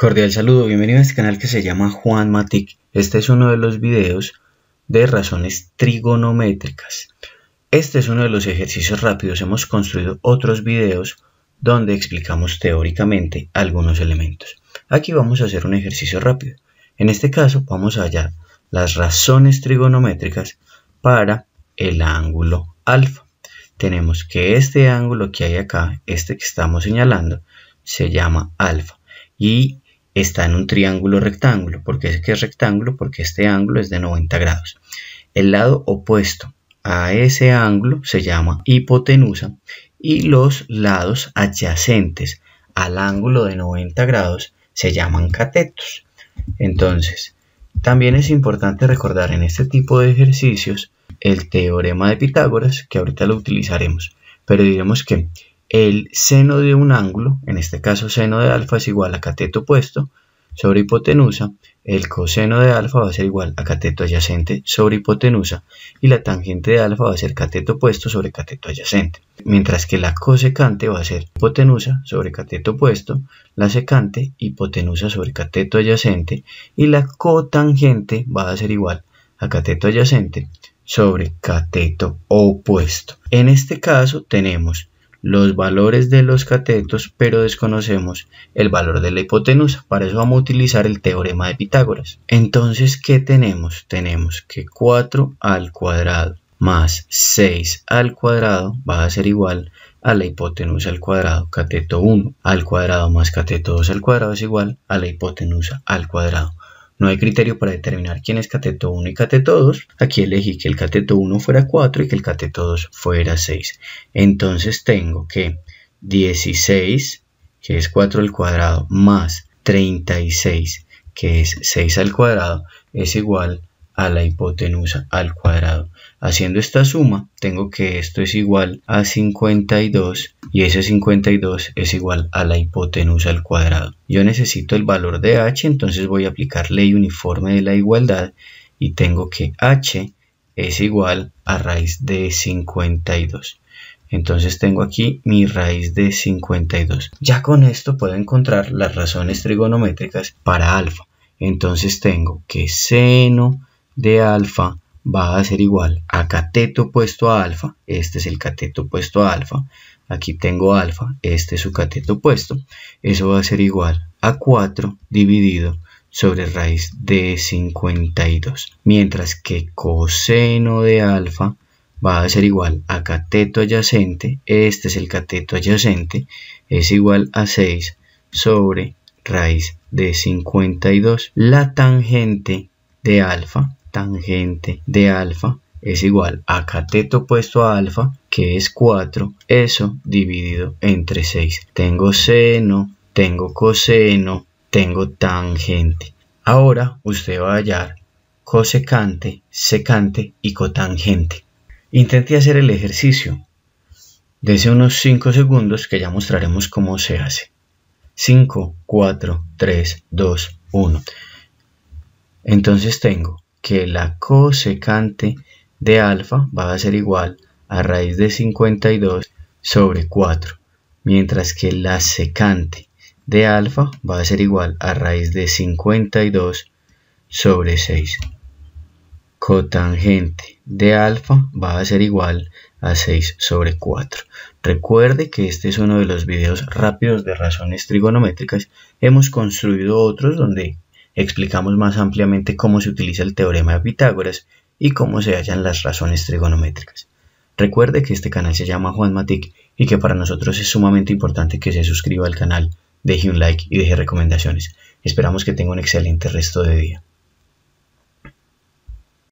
Cordial saludo, bienvenido a este canal que se llama Juan Matic. Este es uno de los videos de razones trigonométricas. Este es uno de los ejercicios rápidos. Hemos construido otros videos donde explicamos teóricamente algunos elementos. Aquí vamos a hacer un ejercicio rápido. En este caso vamos a hallar las razones trigonométricas para el ángulo alfa. Tenemos que este ángulo que hay acá, este que estamos señalando, se llama alfa. Y está en un triángulo rectángulo. ¿Por qué es que es rectángulo? Porque este ángulo es de 90 grados. El lado opuesto a ese ángulo se llama hipotenusa y los lados adyacentes al ángulo de 90 grados se llaman catetos. Entonces, también es importante recordar en este tipo de ejercicios el teorema de Pitágoras, que ahorita lo utilizaremos, pero diremos que el seno de un ángulo, en este caso seno de alfa es igual a cateto opuesto sobre hipotenusa, el coseno de alfa va a ser igual a cateto adyacente sobre hipotenusa y la tangente de alfa va a ser cateto opuesto sobre cateto adyacente, mientras que la cosecante va a ser hipotenusa sobre cateto opuesto, la secante hipotenusa sobre cateto adyacente y la cotangente va a ser igual a cateto adyacente sobre cateto opuesto. En este caso tenemos los valores de los catetos, pero desconocemos el valor de la hipotenusa. Para eso vamos a utilizar el teorema de Pitágoras. Entonces, ¿qué tenemos? Tenemos que 4 al cuadrado más 6 al cuadrado va a ser igual a la hipotenusa al cuadrado, cateto 1 al cuadrado más cateto 2 al cuadrado es igual a la hipotenusa al cuadrado. No hay criterio para determinar quién es cateto 1 y cateto 2. Aquí elegí que el cateto 1 fuera 4 y que el cateto 2 fuera 6. Entonces tengo que 16, que es 4 al cuadrado, más 36, que es 6 al cuadrado, es igual a a la hipotenusa al cuadrado. Haciendo esta suma, tengo que esto es igual a 52 y ese 52 es igual a la hipotenusa al cuadrado. Yo necesito el valor de h, entonces voy a aplicar ley uniforme de la igualdad y tengo que h es igual a raíz de 52. Entonces tengo aquí mi raíz de 52. Ya con esto puedo encontrar las razones trigonométricas para alfa. Entonces tengo que seno de alfa va a ser igual a cateto opuesto a alfa. Este es el cateto opuesto a alfa. Aquí tengo alfa, este es su cateto opuesto. Eso va a ser igual a 4 dividido sobre raíz de 52. Mientras que coseno de alfa va a ser igual a cateto adyacente. Este es el cateto adyacente. Es igual a 6 sobre raíz de 52. La tangente de alfa tangente de alfa es igual a cateto opuesto a alfa, que es 4, eso dividido entre 6. Tengo seno, tengo coseno, tengo tangente. Ahora usted va a hallar cosecante, secante y cotangente. Intente hacer el ejercicio. Dese unos 5 segundos que ya mostraremos cómo se hace. 5, 4, 3, 2, 1. Entonces tengo que la cosecante de alfa va a ser igual a raíz de 52 sobre 4, mientras que la secante de alfa va a ser igual a raíz de 52 sobre 6. Cotangente de alfa va a ser igual a 6 sobre 4. Recuerde que este es uno de los videos rápidos de razones trigonométricas. Hemos construido otros donde explicamos más ampliamente cómo se utiliza el teorema de Pitágoras y cómo se hallan las razones trigonométricas. Recuerde que este canal se llama Juan Matic y que para nosotros es sumamente importante que se suscriba al canal, deje un like y deje recomendaciones. Esperamos que tenga un excelente resto de día.